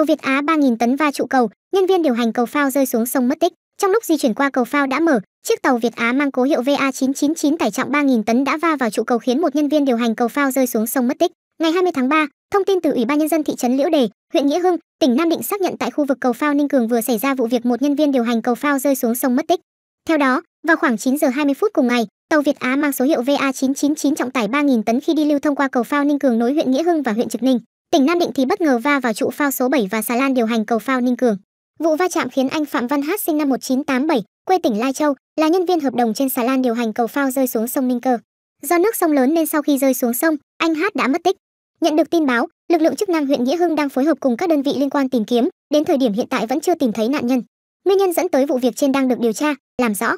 Tàu Việt Á 3000 tấn va trụ cầu, nhân viên điều hành cầu phao rơi xuống sông mất tích. Trong lúc di chuyển qua cầu phao đã mở, chiếc tàu Việt Á mang cố hiệu VA999 tải trọng 3000 tấn đã va vào trụ cầu khiến một nhân viên điều hành cầu phao rơi xuống sông mất tích. Ngày 20 tháng 3, thông tin từ Ủy ban nhân dân thị trấn Liễu Đề, huyện Nghĩa Hưng, tỉnh Nam Định xác nhận tại khu vực cầu phao Ninh Cường vừa xảy ra vụ việc một nhân viên điều hành cầu phao rơi xuống sông mất tích. Theo đó, vào khoảng 9 giờ 20 phút cùng ngày, tàu Việt Á mang số hiệu VA999 trọng tải 3000 tấn khi đi lưu thông qua cầu phao Ninh Cường nối huyện Nghĩa Hưng và huyện Trực Ninh. Tỉnh Nam Định thì bất ngờ va vào trụ phao số 7 và xà lan điều hành cầu phao Ninh Cường. Vụ va chạm khiến anh Phạm Văn Hát sinh năm 1987, quê tỉnh Lai Châu, là nhân viên hợp đồng trên xà lan điều hành cầu phao rơi xuống sông Ninh Cơ. Do nước sông lớn nên sau khi rơi xuống sông, anh Hát đã mất tích. Nhận được tin báo, lực lượng chức năng huyện Nghĩa Hưng đang phối hợp cùng các đơn vị liên quan tìm kiếm, đến thời điểm hiện tại vẫn chưa tìm thấy nạn nhân. Nguyên nhân dẫn tới vụ việc trên đang được điều tra, làm rõ.